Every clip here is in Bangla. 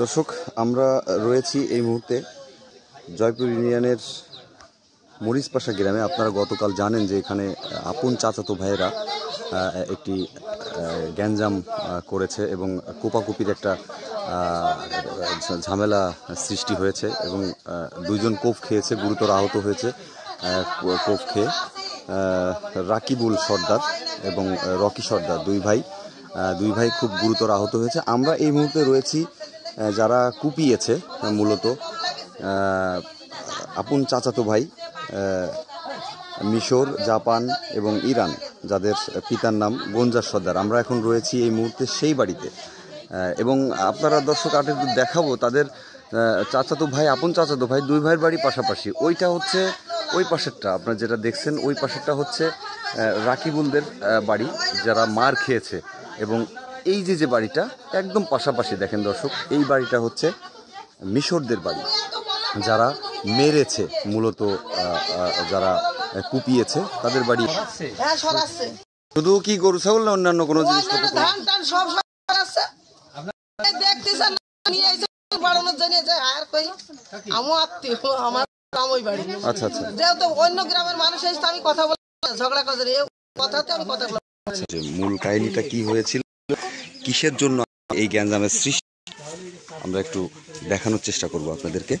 দর্শক আমরা রয়েছি এই মুহূর্তে জয়পুর ইউনিয়নের মরিচপাশা গ্রামে আপনারা গতকাল জানেন যে এখানে আপন চাচাতো ভাইয়েরা একটি গ্যাঞ্জাম করেছে এবং কোপাকুপির একটা ঝামেলা সৃষ্টি হয়েছে এবং দুইজন কোপ খেয়েছে গুরুতর আহত হয়েছে কোপ খেয়ে রাকিবুল সর্দার এবং রকি সর্দার দুই ভাই দুই ভাই খুব গুরুতর আহত হয়েছে আমরা এই মুহূর্তে রয়েছি যারা কুপিয়েছে মূলত আপন চাচাতো ভাই মিশর জাপান এবং ইরান যাদের পিতার নাম গঞ্জার সর্দার আমরা এখন রয়েছি এই মুহূর্তে সেই বাড়িতে এবং আপনারা দর্শক আটে দেখাবো তাদের চাচাতো ভাই আপন চাচাতো ভাই দুই ভাইয়ের বাড়ি পাশাপাশি ওইটা হচ্ছে ওই পাশেরটা আপনারা যেটা দেখছেন ওই পাশেরটা হচ্ছে রাকিবুলদের বাড়ি যারা মার খেয়েছে এবং এই যে যে বাড়িটা একদম পাশাপাশি দেখেন দর্শক এই বাড়িটা হচ্ছে মিশরদের বাড়ি যারা মেরেছে মূলত যারা কুপিয়েছে তাদের বাড়ি হ্যাঁ, শুধু কি গরু ছাগল না অন্যান্য কোনো জিনিস বাড়ানোর জন্য যে আচ্ছা আচ্ছা যেহেতু অন্য গ্রামের মানুষ আমি কথা মূল কাহিনীটা কি হয়েছিল কিসের জন্য এই গ্যাঞ্জামের সৃষ্টি আমরা একটু দেখানোর চেষ্টা করব আপনাদেরকে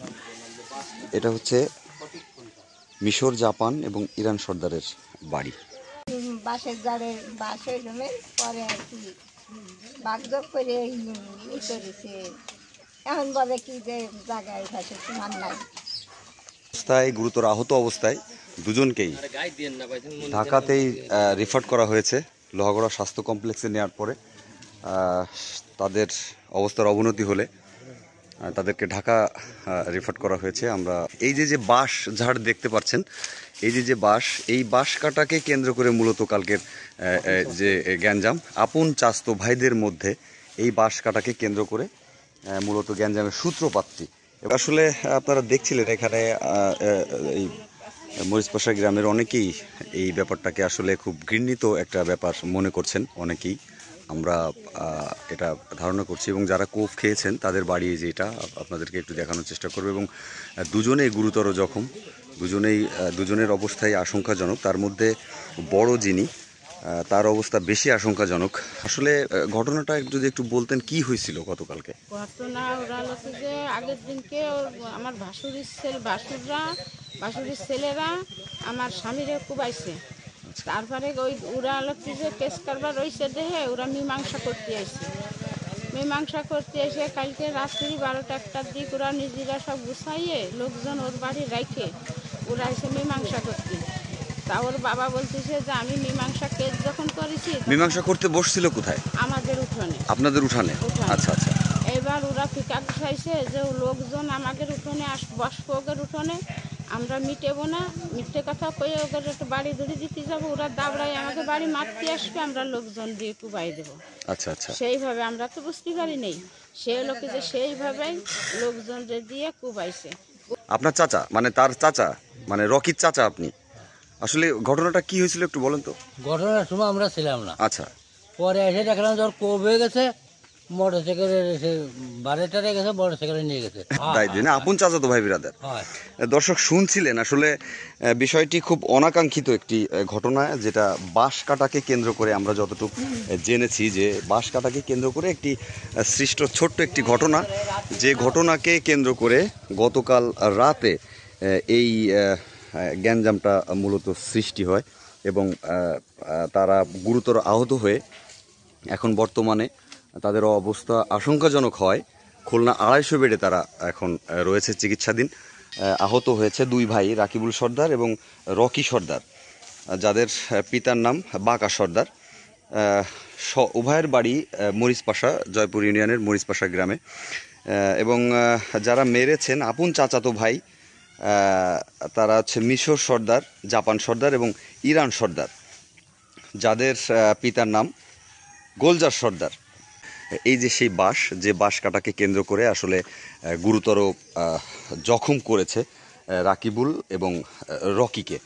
এটা হচ্ছে মিশর জাপান এবং ইরান সর্দারের বাড়ি গুরুতর আহত অবস্থায় দুজনকেই ঢাকাতেই রেফার করা হয়েছে লোহাগড়া স্বাস্থ্য কমপ্লেক্সে নেওয়ার পরে তাদের অবস্থার অবনতি হলে তাদেরকে ঢাকা রেফার করা হয়েছে আমরা এই যে যে বাস ঝাড় দেখতে পাচ্ছেন এই যে যে বাঁশ এই বাঁশ কাটাকে কেন্দ্র করে মূলত কালকের যে গ্যাঞ্জাম আপন চাস্ত ভাইদের মধ্যে এই বাঁশ কাটাকে কেন্দ্র করে মূলত গ্যাঞ্জামের সূত্রপাতটি আসলে আপনারা দেখছিলেন এখানে এই মরিচপাশা গ্রামের অনেকেই এই ব্যাপারটাকে আসলে খুব ঘৃণিত একটা ব্যাপার মনে করছেন অনেকেই আমরা এটা ধারণা করছি এবং যারা কোপ খেয়েছেন তাদের বাড়িয়ে যে এটা আপনাদেরকে একটু দেখানোর চেষ্টা করবে এবং দুজনেই গুরুতর জখম দুজনেই দুজনের অবস্থাই আশঙ্কাজনক তার মধ্যে বড় যিনি তার অবস্থা বেশি আশঙ্কাজনক আসলে ঘটনাটা যদি একটু বলতেন কি হয়েছিল গতকালকে ঘটনা ওরা হচ্ছে যে আগের দিনকে আমার ভাসুরির ছেলে ভাসুররা ভাসুরির ছেলেরা আমার স্বামীরে কোবাইছে তারপরে ওই ওরা হচ্ছে যে কেস কারবার রয়েছে দেহে ওরা মীমাংসা করতে আসে মীমাংসা করতে এসে কালকে রাত্রি বারোটা একটার দিক ওরা নিজেরা সব গুছাইয়ে লোকজন ওর বাড়ি রাখে ওরা এসে মীমাংসা করতে তা ওর বাবা বলতেছে যে আমি মীমাংসা কেস যখন করেছি মীমাংসা করতে বসছিল কোথায় আমাদের উঠোনে আপনাদের উঠানে আচ্ছা আচ্ছা এবার ওরা ফিকা গুছাইছে যে লোকজন আমাদের উঠোনে আস বসকোকের উঠোনে আমরা মিটেবো না মিথ্যে কথা কয়ে ওদের একটা বাড়ি ধরে দিতে যাবো ওরা দাবড়ায় আমাকে বাড়ি মারতে আসবে আমরা লোকজন দিয়ে কুবাই দেবো আচ্ছা আচ্ছা সেইভাবে আমরা তো বুঝতে পারি নেই সে লোকে যে সেইভাবেই লোকজন দিয়ে কুবাইছে আপনার চাচা মানে তার চাচা মানে রকির চাচা আপনি আসলে ঘটনাটা কি হয়েছিল একটু বলেন তো ঘটনার সময় আমরা ছিলাম না আচ্ছা পরে এসে দেখলাম ধর কোপ হয়ে গেছে তাই দিন আপন চাচা ভাই বিরাদার দর্শক শুনছিলেন আসলে বিষয়টি খুব অনাকাঙ্ক্ষিত একটি ঘটনা যেটা বাঁশ কাটাকে কেন্দ্র করে আমরা যতটুকু জেনেছি যে বাঁশ কাটাকে কেন্দ্র করে একটি সৃষ্ট ছোট্ট একটি ঘটনা যে ঘটনাকে কেন্দ্র করে গতকাল রাতে এই গ্যাঞ্জামটা মূলত সৃষ্টি হয় এবং তারা গুরুতর আহত হয়ে এখন বর্তমানে তাদের অবস্থা আশঙ্কাজনক হয় খুলনা আড়াইশো বেডে তারা এখন রয়েছে চিকিৎসাধীন আহত হয়েছে দুই ভাই রাকিবুল সর্দার এবং রকি সর্দার যাদের পিতার নাম বাঁকা সর্দার উভয়ের বাড়ি মরিচপাশা জয়পুর ইউনিয়নের মরিচপাশা গ্রামে এবং যারা মেরেছেন আপন চাচাতো ভাই তারা হচ্ছে মিশর সর্দার জাপান সর্দার এবং ইরান সর্দার যাদের পিতার নাম গোলজার সর্দার এই যে সেই বাঁশ যে বাঁশ কাটাকে কেন্দ্র করে আসলে গুরুতর জখম করেছে রাকিবুল এবং রকিকে